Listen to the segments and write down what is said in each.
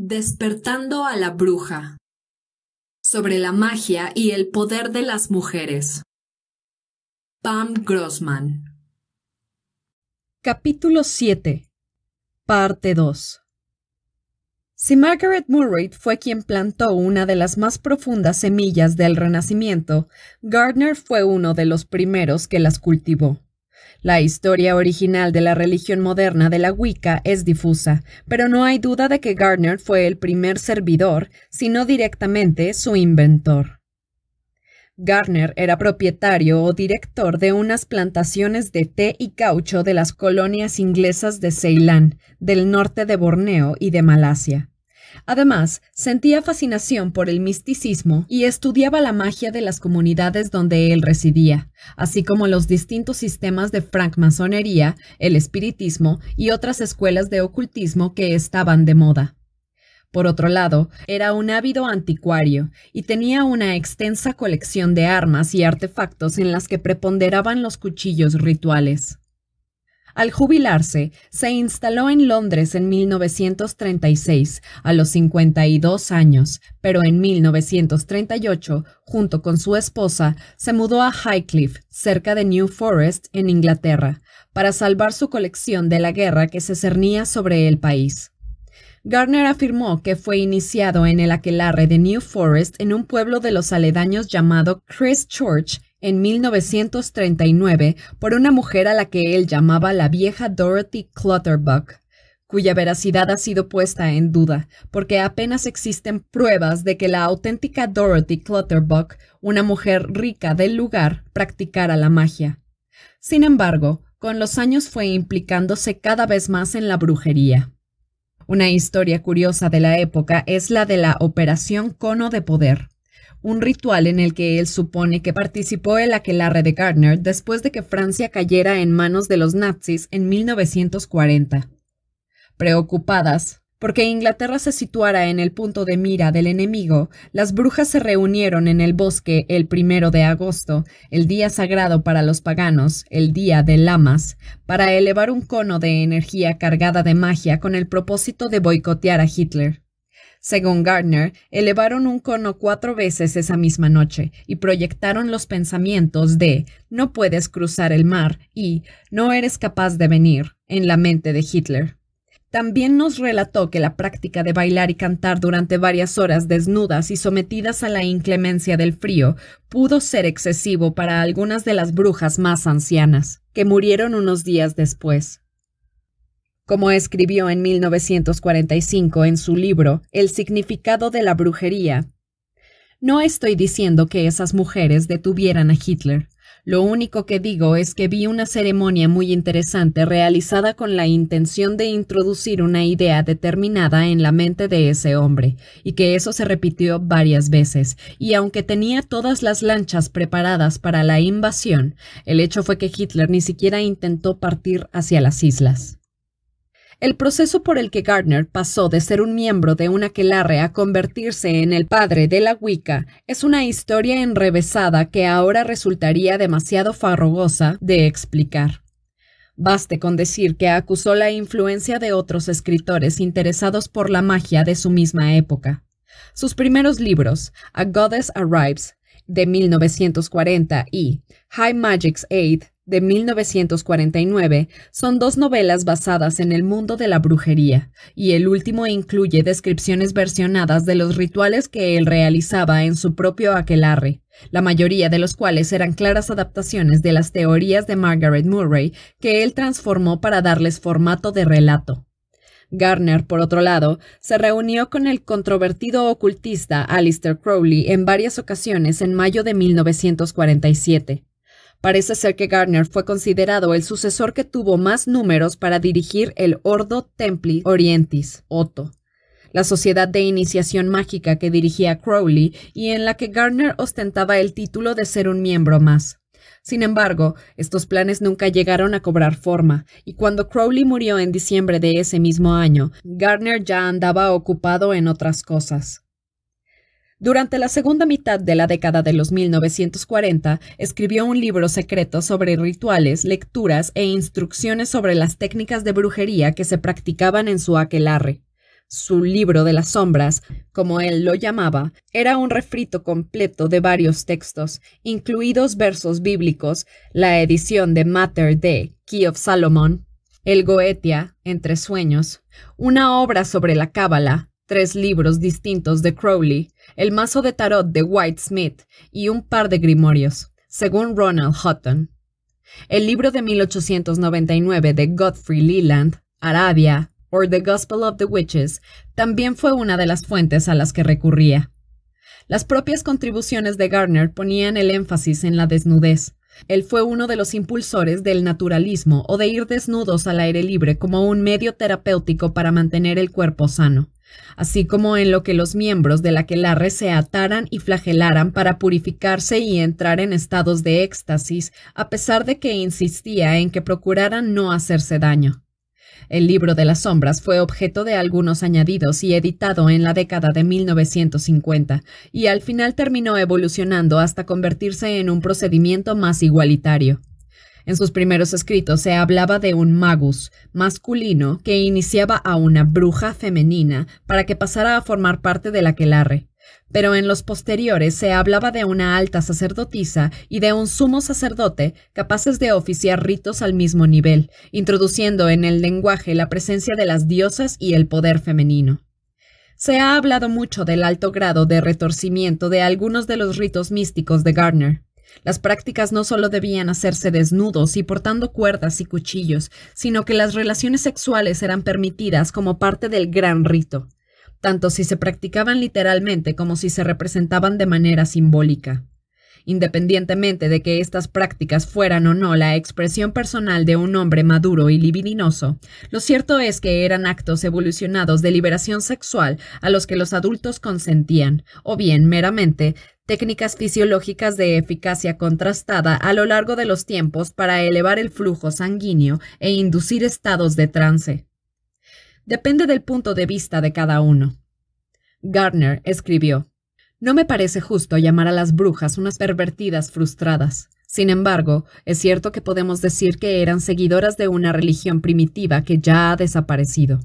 Despertando a la bruja. Sobre la magia y el poder de las mujeres. Pam Grossman. Capítulo 7. Parte 2. Si Margaret Murray fue quien plantó una de las más profundas semillas del Renacimiento, Gardner fue uno de los primeros que las cultivó. La historia original de la religión moderna de la Wicca es difusa, pero no hay duda de que Gardner fue el primer servidor, sino directamente su inventor. Gardner era propietario o director de unas plantaciones de té y caucho de las colonias inglesas de Ceilán, del norte de Borneo y de Malasia. Además, sentía fascinación por el misticismo y estudiaba la magia de las comunidades donde él residía, así como los distintos sistemas de francmasonería, el espiritismo y otras escuelas de ocultismo que estaban de moda. Por otro lado, era un ávido anticuario y tenía una extensa colección de armas y artefactos en las que preponderaban los cuchillos rituales. Al jubilarse, se instaló en Londres en 1936, a los 52 años, pero en 1938, junto con su esposa, se mudó a Highcliffe, cerca de New Forest, en Inglaterra, para salvar su colección de la guerra que se cernía sobre el país. Garner afirmó que fue iniciado en el aquelarre de New Forest en un pueblo de los aledaños llamado Christchurch en 1939 por una mujer a la que él llamaba la vieja Dorothy Clutterbuck, cuya veracidad ha sido puesta en duda, porque apenas existen pruebas de que la auténtica Dorothy Clutterbuck, una mujer rica del lugar, practicara la magia. Sin embargo, con los años fue implicándose cada vez más en la brujería. Una historia curiosa de la época es la de la Operación Cono de Poder, un ritual en el que él supone que participó el aquelarre de Gardner después de que Francia cayera en manos de los nazis en 1940. Preocupadas, porque Inglaterra se situara en el punto de mira del enemigo, las brujas se reunieron en el bosque el primero de agosto, el día sagrado para los paganos, el día de Lamas, para elevar un cono de energía cargada de magia con el propósito de boicotear a Hitler. Según Gardner, elevaron un cono cuatro veces esa misma noche y proyectaron los pensamientos de no puedes cruzar el mar y no eres capaz de venir en la mente de Hitler. También nos relató que la práctica de bailar y cantar durante varias horas desnudas y sometidas a la inclemencia del frío pudo ser excesivo para algunas de las brujas más ancianas, que murieron unos días después como escribió en 1945 en su libro El significado de la brujería. No estoy diciendo que esas mujeres detuvieran a Hitler. Lo único que digo es que vi una ceremonia muy interesante realizada con la intención de introducir una idea determinada en la mente de ese hombre, y que eso se repitió varias veces, y aunque tenía todas las lanchas preparadas para la invasión, el hecho fue que Hitler ni siquiera intentó partir hacia las islas. El proceso por el que Gardner pasó de ser un miembro de una aquelarre a convertirse en el padre de la Wicca es una historia enrevesada que ahora resultaría demasiado farrogosa de explicar. Baste con decir que acusó la influencia de otros escritores interesados por la magia de su misma época. Sus primeros libros, A Goddess Arrives, de 1940 y High Magic's Aid, de 1949 son dos novelas basadas en el mundo de la brujería, y el último incluye descripciones versionadas de los rituales que él realizaba en su propio aquelarre, la mayoría de los cuales eran claras adaptaciones de las teorías de Margaret Murray que él transformó para darles formato de relato. Garner, por otro lado, se reunió con el controvertido ocultista Alistair Crowley en varias ocasiones en mayo de 1947. Parece ser que Gardner fue considerado el sucesor que tuvo más números para dirigir el Ordo Templi Orientis, Otto, la sociedad de iniciación mágica que dirigía Crowley y en la que Gardner ostentaba el título de ser un miembro más. Sin embargo, estos planes nunca llegaron a cobrar forma, y cuando Crowley murió en diciembre de ese mismo año, Gardner ya andaba ocupado en otras cosas. Durante la segunda mitad de la década de los 1940, escribió un libro secreto sobre rituales, lecturas e instrucciones sobre las técnicas de brujería que se practicaban en su aquelarre. Su libro de las sombras, como él lo llamaba, era un refrito completo de varios textos, incluidos versos bíblicos, la edición de Mater de Key of Solomon, el Goetia, Entre Sueños, una obra sobre la Cábala, tres libros distintos de Crowley, el mazo de tarot de White Smith y un par de grimorios, según Ronald Hutton. El libro de 1899 de Godfrey Leland, Arabia, o The Gospel of the Witches, también fue una de las fuentes a las que recurría. Las propias contribuciones de Gardner ponían el énfasis en la desnudez. Él fue uno de los impulsores del naturalismo o de ir desnudos al aire libre como un medio terapéutico para mantener el cuerpo sano así como en lo que los miembros de la quelarre se ataran y flagelaran para purificarse y entrar en estados de éxtasis, a pesar de que insistía en que procuraran no hacerse daño. El libro de las sombras fue objeto de algunos añadidos y editado en la década de 1950, y al final terminó evolucionando hasta convertirse en un procedimiento más igualitario. En sus primeros escritos se hablaba de un magus masculino que iniciaba a una bruja femenina para que pasara a formar parte de la aquelarre. Pero en los posteriores se hablaba de una alta sacerdotisa y de un sumo sacerdote capaces de oficiar ritos al mismo nivel, introduciendo en el lenguaje la presencia de las diosas y el poder femenino. Se ha hablado mucho del alto grado de retorcimiento de algunos de los ritos místicos de Gardner. Las prácticas no solo debían hacerse desnudos y portando cuerdas y cuchillos, sino que las relaciones sexuales eran permitidas como parte del gran rito, tanto si se practicaban literalmente como si se representaban de manera simbólica. Independientemente de que estas prácticas fueran o no la expresión personal de un hombre maduro y libidinoso, lo cierto es que eran actos evolucionados de liberación sexual a los que los adultos consentían, o bien meramente técnicas fisiológicas de eficacia contrastada a lo largo de los tiempos para elevar el flujo sanguíneo e inducir estados de trance. Depende del punto de vista de cada uno. Gardner escribió, No me parece justo llamar a las brujas unas pervertidas frustradas. Sin embargo, es cierto que podemos decir que eran seguidoras de una religión primitiva que ya ha desaparecido.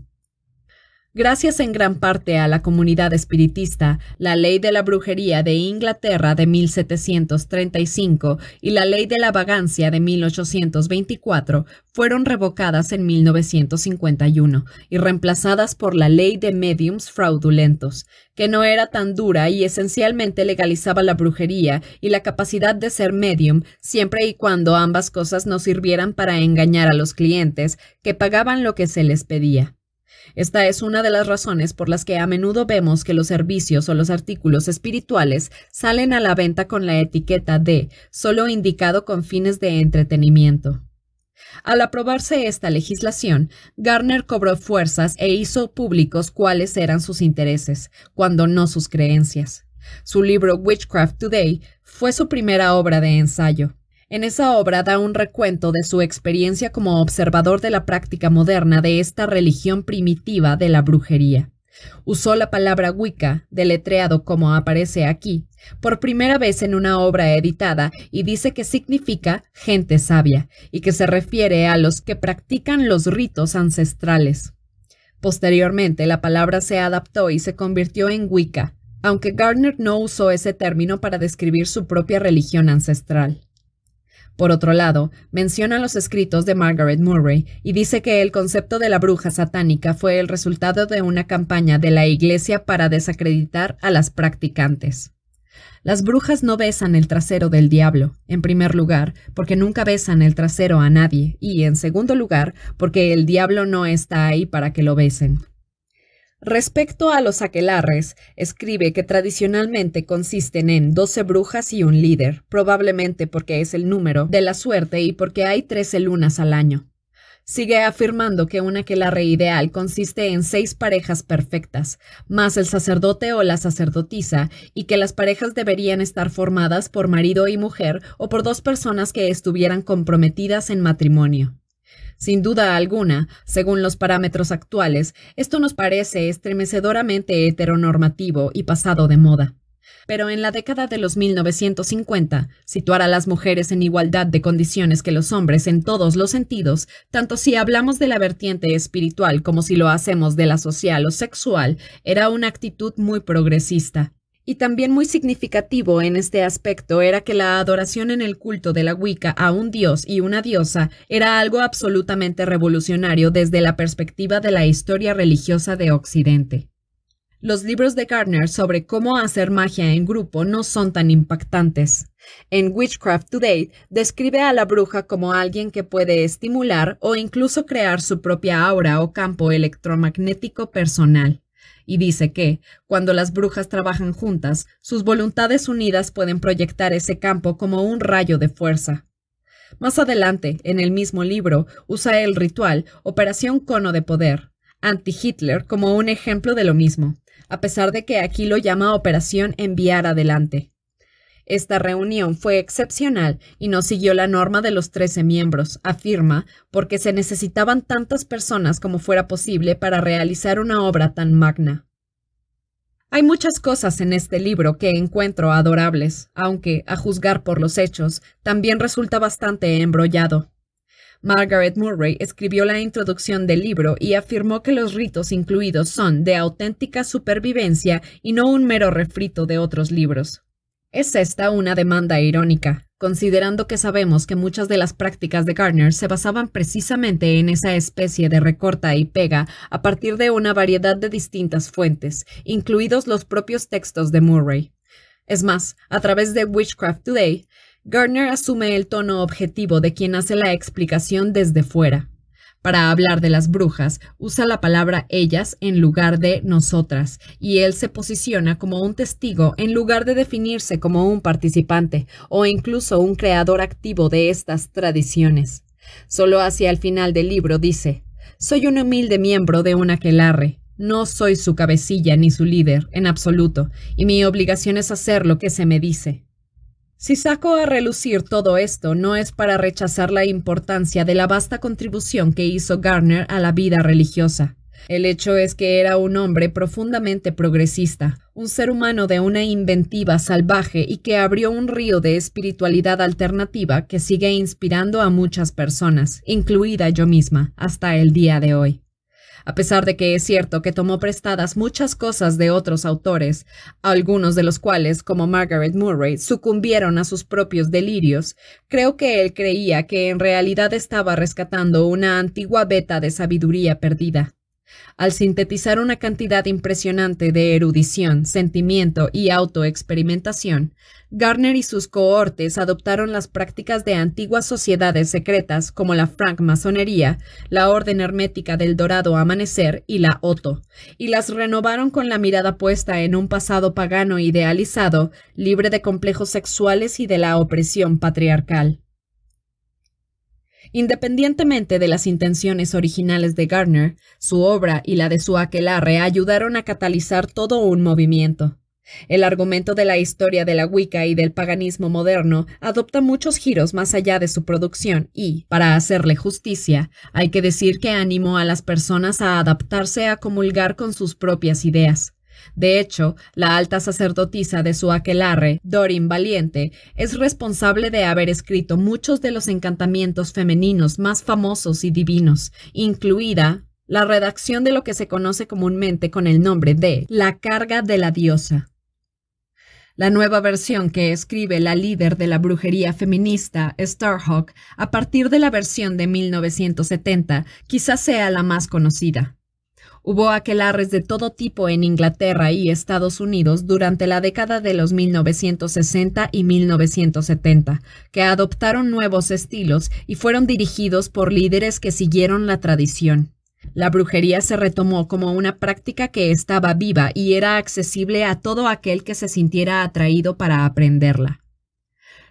Gracias en gran parte a la comunidad espiritista, la ley de la brujería de Inglaterra de 1735 y la ley de la vagancia de 1824 fueron revocadas en 1951 y reemplazadas por la ley de mediums fraudulentos, que no era tan dura y esencialmente legalizaba la brujería y la capacidad de ser medium siempre y cuando ambas cosas no sirvieran para engañar a los clientes que pagaban lo que se les pedía. Esta es una de las razones por las que a menudo vemos que los servicios o los artículos espirituales salen a la venta con la etiqueta de solo indicado con fines de entretenimiento. Al aprobarse esta legislación, Garner cobró fuerzas e hizo públicos cuáles eran sus intereses, cuando no sus creencias. Su libro Witchcraft Today fue su primera obra de ensayo. En esa obra da un recuento de su experiencia como observador de la práctica moderna de esta religión primitiva de la brujería. Usó la palabra Wicca, deletreado como aparece aquí, por primera vez en una obra editada y dice que significa gente sabia y que se refiere a los que practican los ritos ancestrales. Posteriormente, la palabra se adaptó y se convirtió en Wicca, aunque Gardner no usó ese término para describir su propia religión ancestral. Por otro lado, menciona los escritos de Margaret Murray y dice que el concepto de la bruja satánica fue el resultado de una campaña de la Iglesia para desacreditar a las practicantes. Las brujas no besan el trasero del diablo, en primer lugar, porque nunca besan el trasero a nadie, y en segundo lugar, porque el diablo no está ahí para que lo besen. Respecto a los aquelarres, escribe que tradicionalmente consisten en 12 brujas y un líder, probablemente porque es el número de la suerte y porque hay 13 lunas al año. Sigue afirmando que un aquelarre ideal consiste en seis parejas perfectas, más el sacerdote o la sacerdotisa, y que las parejas deberían estar formadas por marido y mujer o por dos personas que estuvieran comprometidas en matrimonio. Sin duda alguna, según los parámetros actuales, esto nos parece estremecedoramente heteronormativo y pasado de moda. Pero en la década de los 1950, situar a las mujeres en igualdad de condiciones que los hombres en todos los sentidos, tanto si hablamos de la vertiente espiritual como si lo hacemos de la social o sexual, era una actitud muy progresista. Y también muy significativo en este aspecto era que la adoración en el culto de la Wicca a un dios y una diosa era algo absolutamente revolucionario desde la perspectiva de la historia religiosa de Occidente. Los libros de Gardner sobre cómo hacer magia en grupo no son tan impactantes. En Witchcraft Today describe a la bruja como alguien que puede estimular o incluso crear su propia aura o campo electromagnético personal y dice que, cuando las brujas trabajan juntas, sus voluntades unidas pueden proyectar ese campo como un rayo de fuerza. Más adelante, en el mismo libro, usa el ritual Operación Cono de Poder, anti-Hitler, como un ejemplo de lo mismo, a pesar de que aquí lo llama Operación Enviar Adelante. Esta reunión fue excepcional y no siguió la norma de los 13 miembros, afirma, porque se necesitaban tantas personas como fuera posible para realizar una obra tan magna. Hay muchas cosas en este libro que encuentro adorables, aunque, a juzgar por los hechos, también resulta bastante embrollado. Margaret Murray escribió la introducción del libro y afirmó que los ritos incluidos son de auténtica supervivencia y no un mero refrito de otros libros. Es esta una demanda irónica, considerando que sabemos que muchas de las prácticas de Gardner se basaban precisamente en esa especie de recorta y pega a partir de una variedad de distintas fuentes, incluidos los propios textos de Murray. Es más, a través de Witchcraft Today, Gardner asume el tono objetivo de quien hace la explicación desde fuera. Para hablar de las brujas, usa la palabra ellas en lugar de nosotras, y él se posiciona como un testigo en lugar de definirse como un participante o incluso un creador activo de estas tradiciones. Solo hacia el final del libro dice, Soy un humilde miembro de una aquelarre. No soy su cabecilla ni su líder, en absoluto, y mi obligación es hacer lo que se me dice. Si saco a relucir todo esto, no es para rechazar la importancia de la vasta contribución que hizo Garner a la vida religiosa. El hecho es que era un hombre profundamente progresista, un ser humano de una inventiva salvaje y que abrió un río de espiritualidad alternativa que sigue inspirando a muchas personas, incluida yo misma, hasta el día de hoy. A pesar de que es cierto que tomó prestadas muchas cosas de otros autores, algunos de los cuales, como Margaret Murray, sucumbieron a sus propios delirios, creo que él creía que en realidad estaba rescatando una antigua beta de sabiduría perdida al sintetizar una cantidad impresionante de erudición, sentimiento y autoexperimentación, Garner y sus cohortes adoptaron las prácticas de antiguas sociedades secretas como la francmasonería, la Orden Hermética del Dorado Amanecer y la Oto, y las renovaron con la mirada puesta en un pasado pagano idealizado, libre de complejos sexuales y de la opresión patriarcal. Independientemente de las intenciones originales de Gardner, su obra y la de su aquelarre ayudaron a catalizar todo un movimiento. El argumento de la historia de la Wicca y del paganismo moderno adopta muchos giros más allá de su producción y, para hacerle justicia, hay que decir que animó a las personas a adaptarse a comulgar con sus propias ideas. De hecho, la alta sacerdotisa de su aquelarre, Dorin Valiente, es responsable de haber escrito muchos de los encantamientos femeninos más famosos y divinos, incluida la redacción de lo que se conoce comúnmente con el nombre de La carga de la diosa. La nueva versión que escribe la líder de la brujería feminista, Starhawk, a partir de la versión de 1970, quizás sea la más conocida. Hubo aquelarres de todo tipo en Inglaterra y Estados Unidos durante la década de los 1960 y 1970, que adoptaron nuevos estilos y fueron dirigidos por líderes que siguieron la tradición. La brujería se retomó como una práctica que estaba viva y era accesible a todo aquel que se sintiera atraído para aprenderla.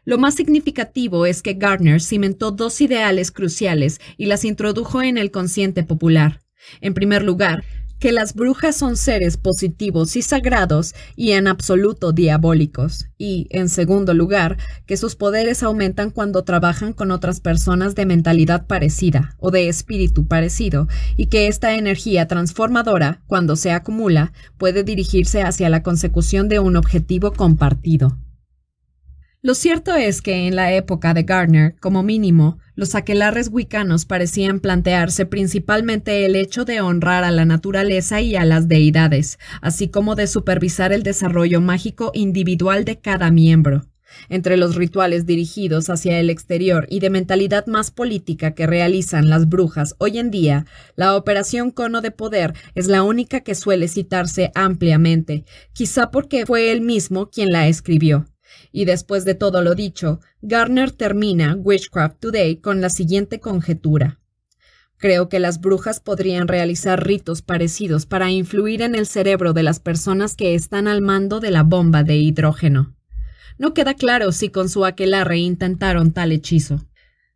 Lo más significativo es que Gardner cimentó dos ideales cruciales y las introdujo en el consciente popular, en primer lugar, que las brujas son seres positivos y sagrados y en absoluto diabólicos. Y, en segundo lugar, que sus poderes aumentan cuando trabajan con otras personas de mentalidad parecida o de espíritu parecido, y que esta energía transformadora, cuando se acumula, puede dirigirse hacia la consecución de un objetivo compartido. Lo cierto es que en la época de Gardner, como mínimo, los aquelarres wicanos parecían plantearse principalmente el hecho de honrar a la naturaleza y a las deidades, así como de supervisar el desarrollo mágico individual de cada miembro. Entre los rituales dirigidos hacia el exterior y de mentalidad más política que realizan las brujas hoy en día, la operación cono de poder es la única que suele citarse ampliamente, quizá porque fue él mismo quien la escribió. Y después de todo lo dicho, Garner termina Witchcraft Today con la siguiente conjetura. Creo que las brujas podrían realizar ritos parecidos para influir en el cerebro de las personas que están al mando de la bomba de hidrógeno. No queda claro si con su aquelarre intentaron tal hechizo.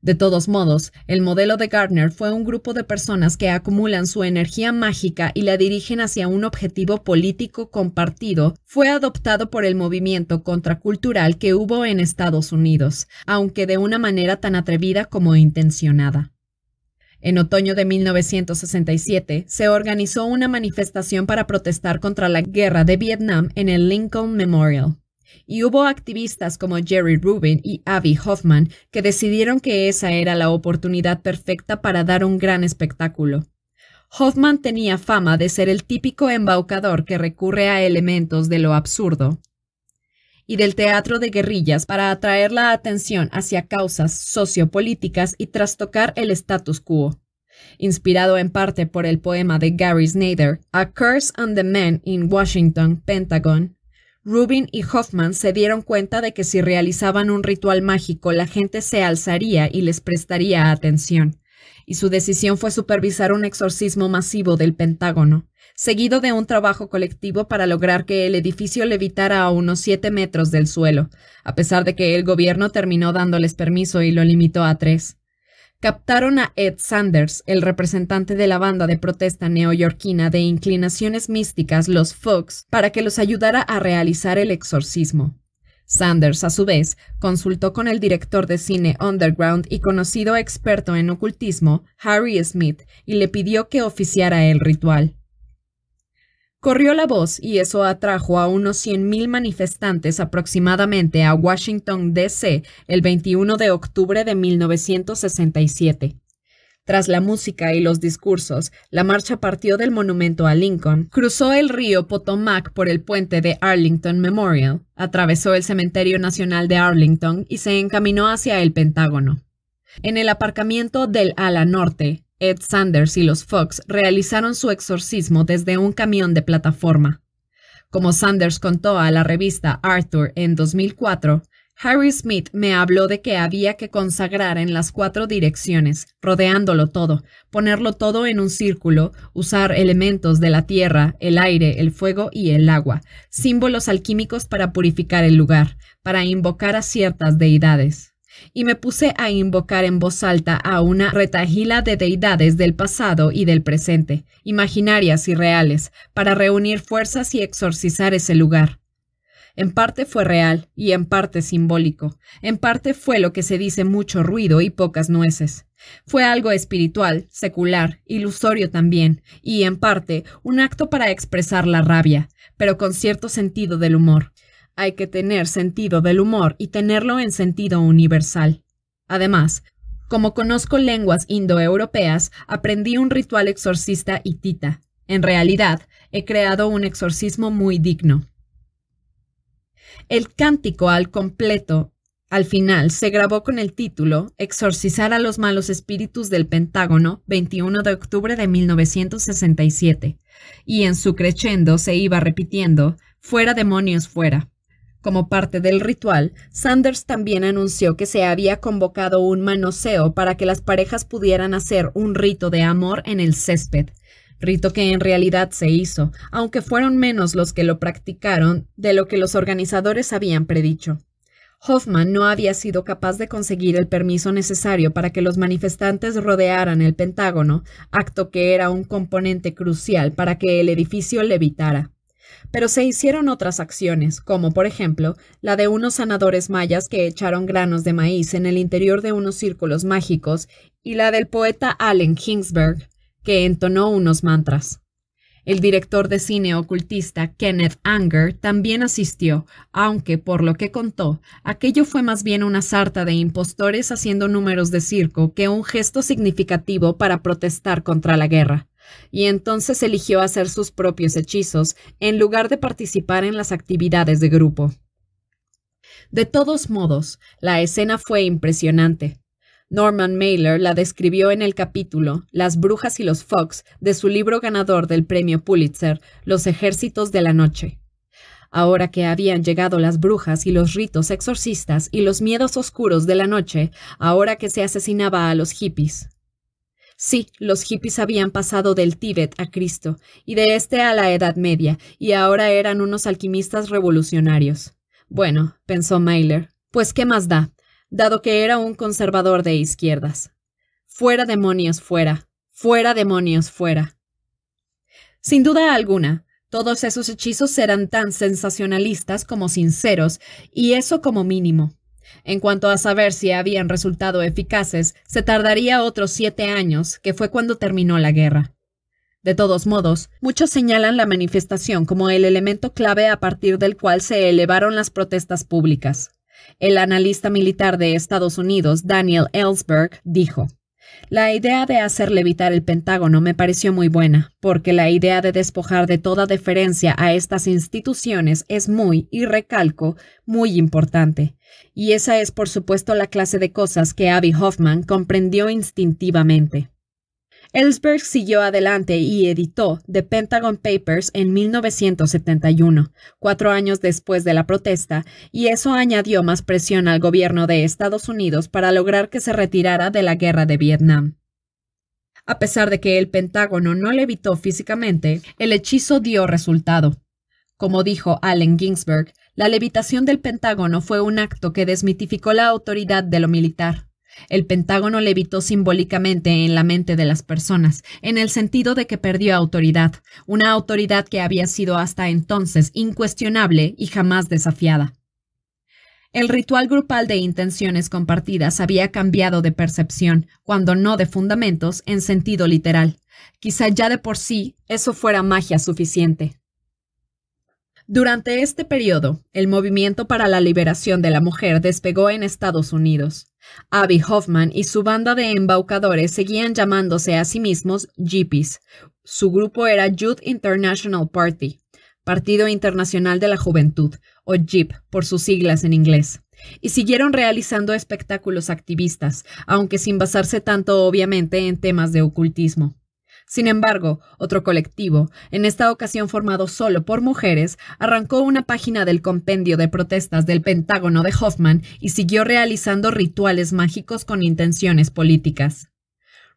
De todos modos, el modelo de Gardner fue un grupo de personas que acumulan su energía mágica y la dirigen hacia un objetivo político compartido, fue adoptado por el movimiento contracultural que hubo en Estados Unidos, aunque de una manera tan atrevida como intencionada. En otoño de 1967 se organizó una manifestación para protestar contra la guerra de Vietnam en el Lincoln Memorial. Y hubo activistas como Jerry Rubin y Abby Hoffman que decidieron que esa era la oportunidad perfecta para dar un gran espectáculo. Hoffman tenía fama de ser el típico embaucador que recurre a elementos de lo absurdo y del teatro de guerrillas para atraer la atención hacia causas sociopolíticas y trastocar el status quo. Inspirado en parte por el poema de Gary Snyder, A Curse on the Men in Washington, Pentagon, Rubin y Hoffman se dieron cuenta de que si realizaban un ritual mágico la gente se alzaría y les prestaría atención, y su decisión fue supervisar un exorcismo masivo del Pentágono, seguido de un trabajo colectivo para lograr que el edificio levitara a unos siete metros del suelo, a pesar de que el gobierno terminó dándoles permiso y lo limitó a tres captaron a Ed Sanders, el representante de la banda de protesta neoyorquina de inclinaciones místicas Los Fox, para que los ayudara a realizar el exorcismo. Sanders, a su vez, consultó con el director de cine underground y conocido experto en ocultismo, Harry Smith, y le pidió que oficiara el ritual. Corrió la voz y eso atrajo a unos 100.000 manifestantes aproximadamente a Washington, D.C. el 21 de octubre de 1967. Tras la música y los discursos, la marcha partió del monumento a Lincoln, cruzó el río Potomac por el puente de Arlington Memorial, atravesó el Cementerio Nacional de Arlington y se encaminó hacia el Pentágono. En el aparcamiento del ala norte, Ed Sanders y los Fox realizaron su exorcismo desde un camión de plataforma. Como Sanders contó a la revista Arthur en 2004, Harry Smith me habló de que había que consagrar en las cuatro direcciones, rodeándolo todo, ponerlo todo en un círculo, usar elementos de la tierra, el aire, el fuego y el agua, símbolos alquímicos para purificar el lugar, para invocar a ciertas deidades y me puse a invocar en voz alta a una retagila de deidades del pasado y del presente, imaginarias y reales, para reunir fuerzas y exorcizar ese lugar. En parte fue real y en parte simbólico, en parte fue lo que se dice mucho ruido y pocas nueces. Fue algo espiritual, secular, ilusorio también, y en parte un acto para expresar la rabia, pero con cierto sentido del humor. Hay que tener sentido del humor y tenerlo en sentido universal. Además, como conozco lenguas indoeuropeas, aprendí un ritual exorcista hitita. En realidad, he creado un exorcismo muy digno. El cántico al completo, al final, se grabó con el título Exorcizar a los malos espíritus del Pentágono, 21 de octubre de 1967, y en su crescendo se iba repitiendo, Fuera demonios fuera. Como parte del ritual, Sanders también anunció que se había convocado un manoseo para que las parejas pudieran hacer un rito de amor en el césped, rito que en realidad se hizo, aunque fueron menos los que lo practicaron de lo que los organizadores habían predicho. Hoffman no había sido capaz de conseguir el permiso necesario para que los manifestantes rodearan el Pentágono, acto que era un componente crucial para que el edificio levitara pero se hicieron otras acciones, como por ejemplo la de unos sanadores mayas que echaron granos de maíz en el interior de unos círculos mágicos y la del poeta Allen Ginsberg, que entonó unos mantras. El director de cine ocultista Kenneth Anger también asistió, aunque, por lo que contó, aquello fue más bien una sarta de impostores haciendo números de circo que un gesto significativo para protestar contra la guerra y entonces eligió hacer sus propios hechizos en lugar de participar en las actividades de grupo. De todos modos, la escena fue impresionante. Norman Mailer la describió en el capítulo Las brujas y los Fox de su libro ganador del premio Pulitzer, Los ejércitos de la noche. Ahora que habían llegado las brujas y los ritos exorcistas y los miedos oscuros de la noche, ahora que se asesinaba a los hippies. Sí, los hippies habían pasado del Tíbet a Cristo, y de este a la Edad Media, y ahora eran unos alquimistas revolucionarios. Bueno, pensó Mailer, pues qué más da, dado que era un conservador de izquierdas. Fuera demonios, fuera. Fuera demonios, fuera. Sin duda alguna, todos esos hechizos eran tan sensacionalistas como sinceros, y eso como mínimo. En cuanto a saber si habían resultado eficaces, se tardaría otros siete años, que fue cuando terminó la guerra. De todos modos, muchos señalan la manifestación como el elemento clave a partir del cual se elevaron las protestas públicas. El analista militar de Estados Unidos, Daniel Ellsberg, dijo, la idea de hacer levitar el Pentágono me pareció muy buena, porque la idea de despojar de toda deferencia a estas instituciones es muy, y recalco, muy importante. Y esa es por supuesto la clase de cosas que Abby Hoffman comprendió instintivamente. Ellsberg siguió adelante y editó The Pentagon Papers en 1971, cuatro años después de la protesta, y eso añadió más presión al gobierno de Estados Unidos para lograr que se retirara de la guerra de Vietnam. A pesar de que el Pentágono no levitó físicamente, el hechizo dio resultado. Como dijo Allen Ginsberg, la levitación del Pentágono fue un acto que desmitificó la autoridad de lo militar. El Pentágono levitó simbólicamente en la mente de las personas, en el sentido de que perdió autoridad, una autoridad que había sido hasta entonces incuestionable y jamás desafiada. El ritual grupal de intenciones compartidas había cambiado de percepción, cuando no de fundamentos, en sentido literal. Quizá ya de por sí eso fuera magia suficiente. Durante este periodo, el movimiento para la liberación de la mujer despegó en Estados Unidos. Abby Hoffman y su banda de embaucadores seguían llamándose a sí mismos Jeepies. Su grupo era Youth International Party, Partido Internacional de la Juventud, o JEEP por sus siglas en inglés, y siguieron realizando espectáculos activistas, aunque sin basarse tanto obviamente en temas de ocultismo. Sin embargo, otro colectivo, en esta ocasión formado solo por mujeres, arrancó una página del compendio de protestas del Pentágono de Hoffman y siguió realizando rituales mágicos con intenciones políticas.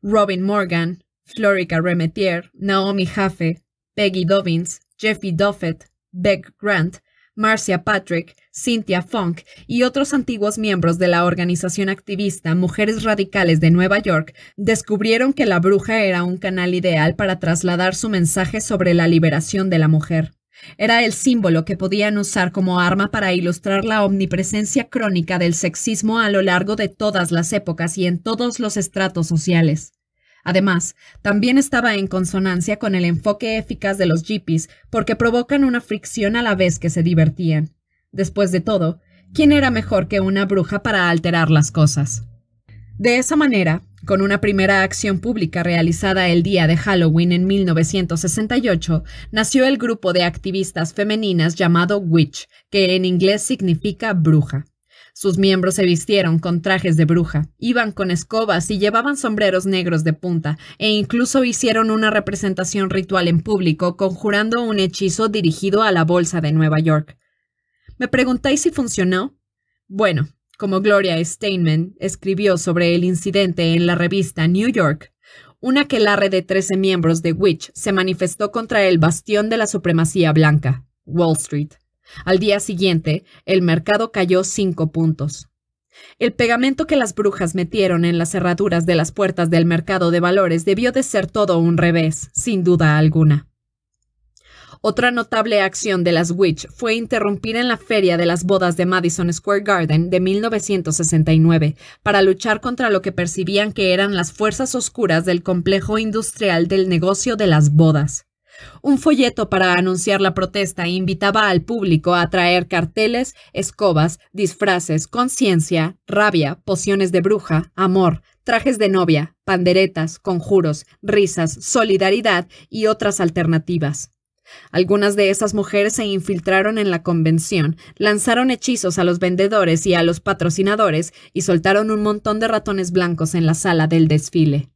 Robin Morgan, Florica Remetier, Naomi Hafe, Peggy Dobbins, Jeffy Doffett, Beck Grant Marcia Patrick, Cynthia Funk y otros antiguos miembros de la organización activista Mujeres Radicales de Nueva York descubrieron que la bruja era un canal ideal para trasladar su mensaje sobre la liberación de la mujer. Era el símbolo que podían usar como arma para ilustrar la omnipresencia crónica del sexismo a lo largo de todas las épocas y en todos los estratos sociales. Además, también estaba en consonancia con el enfoque eficaz de los jeepies porque provocan una fricción a la vez que se divertían. Después de todo, ¿quién era mejor que una bruja para alterar las cosas? De esa manera, con una primera acción pública realizada el día de Halloween en 1968, nació el grupo de activistas femeninas llamado Witch, que en inglés significa bruja. Sus miembros se vistieron con trajes de bruja, iban con escobas y llevaban sombreros negros de punta, e incluso hicieron una representación ritual en público conjurando un hechizo dirigido a la Bolsa de Nueva York. ¿Me preguntáis si funcionó? Bueno, como Gloria Steinman escribió sobre el incidente en la revista New York, una aquelarre de 13 miembros de Witch se manifestó contra el bastión de la supremacía blanca, Wall Street. Al día siguiente, el mercado cayó cinco puntos. El pegamento que las brujas metieron en las cerraduras de las puertas del mercado de valores debió de ser todo un revés, sin duda alguna. Otra notable acción de las Witch fue interrumpir en la feria de las bodas de Madison Square Garden de 1969 para luchar contra lo que percibían que eran las fuerzas oscuras del complejo industrial del negocio de las bodas. Un folleto para anunciar la protesta invitaba al público a traer carteles, escobas, disfraces, conciencia, rabia, pociones de bruja, amor, trajes de novia, panderetas, conjuros, risas, solidaridad y otras alternativas. Algunas de esas mujeres se infiltraron en la convención, lanzaron hechizos a los vendedores y a los patrocinadores y soltaron un montón de ratones blancos en la sala del desfile.